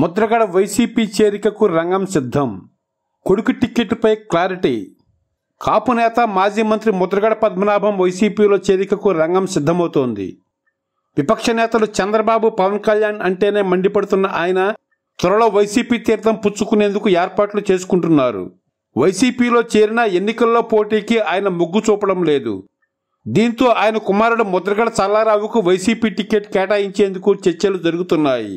Mudragada YCP చేరికకు రంగం సిద్ధం కొడుకు టిక్కెట్పై క్లారిటీ కాపు నేత మాజీ మంత్రి ముద్రగడ పద్మనాభం వైసీపీలో చేరికకు రంగం సిద్ధమవుతోంది విపక్ష నేతలు చంద్రబాబు పవన్ కళ్యాణ్ అంటేనే మండిపడుతున్న ఆయన త్వరలో వైసీపీ తీర్థం పుచ్చుకునేందుకు ఏర్పాట్లు చేసుకుంటున్నారు వైసీపీలో చేరిన ఎన్నికల్లో పోటీకి ఆయన మొగ్గు చూపడం లేదు దీంతో ఆయన కుమారుడు ముద్రగడ చల్లారావుకు వైసీపీ టికెట్ కేటాయించేందుకు చర్చలు జరుగుతున్నాయి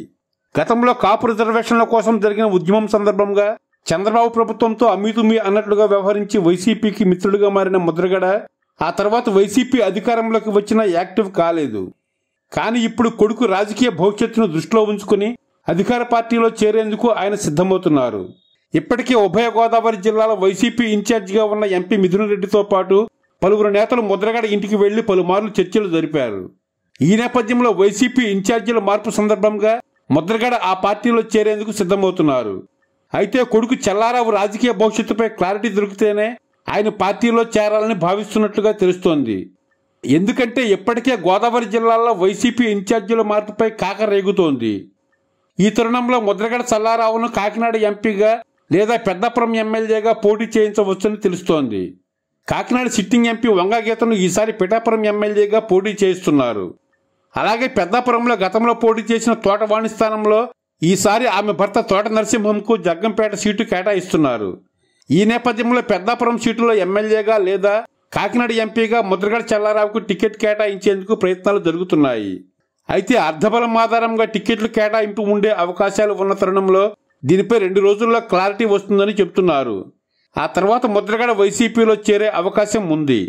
గతంలో కాపు రిజర్వేషన్ల కోసం జరిగిన ఉద్యమం సందర్భంగా చంద్రబాబు ప్రభుత్వంతో అమితుమి అన్నట్లుగా వ్యవహరించి వైసీపీకి మిత్రుడిగా మారిన ముద్రగడ ఆ తర్వాత వైసీపీ అధికారంలోకి వచ్చిన యాక్టివ్ కాలేదు కానీ ఇప్పుడు కొడుకు రాజకీయ భవిష్యత్తును దృష్టిలో ఉంచుకుని అధికార పార్టీలో చేరేందుకు ఆయన సిద్ధమవుతున్నారు ఇప్పటికే ఉభయ గోదావరి జిల్లాలో వైసీపీ ఇన్ఛార్జిగా ఉన్న ఎంపీ మిథున్ రెడ్డితో పాటు పలువురు నేతలు ముద్రగడ ఇంటికి వెళ్లి పలుమార్లు చర్చలు జరిపారు ఈ నేపథ్యంలో వైసీపీ ఇన్ఛార్జీల మార్పు సందర్భంగా ముద్రగడ ఆ పార్టీలో చేరేందుకు సిద్ధమవుతున్నారు అయితే కొడుకు చల్లారావు రాజకీయ భవిష్యత్తుపై క్లారిటీ దొరికితేనే ఆయన పార్టీలో చేరాలని భావిస్తున్నట్లుగా తెలుస్తోంది ఎందుకంటే ఇప్పటికే గోదావరి జిల్లాలో వైసీపీ ఇన్ఛార్జీల మార్పుపై కాక రేగుతోంది ఈ తరుణంలో ముద్రగడ చల్లారావును కాకినాడ ఎంపీగా లేదా పెద్దపురం ఎమ్మెల్యేగా పోటీ చేయించవచ్చని తెలుస్తోంది కాకినాడ సిట్టింగ్ ఎంపీ వంగగీతను ఈసారి పిఠాపురం ఎమ్మెల్యేగా పోటీ చేయిస్తున్నారు అలాగే పెద్దాపురంలో గతంలో పోటీ చేసిన తోటవాణి స్థానంలో ఈసారి ఆమె భర్త తోట నరసింహంకు జగ్గంపేట సీటు కేటాయిస్తున్నారు ఈ నేపథ్యంలో పెద్దాపురం సీటులో ఎమ్మెల్యేగా లేదా కాకినాడ ఎంపీగా ముద్రగడ చల్లారావుకు టికెట్ కేటాయించేందుకు ప్రయత్నాలు జరుగుతున్నాయి అయితే అర్ధబలం ఆధారంగా టికెట్లు కేటాయింపు ఉండే అవకాశాలు ఉన్న తరుణంలో దీనిపై రెండు రోజుల్లో క్లారిటీ వస్తుందని చెబుతున్నారు ఆ తర్వాత ముద్రగడ వైసీపీలో చేరే అవకాశం ఉంది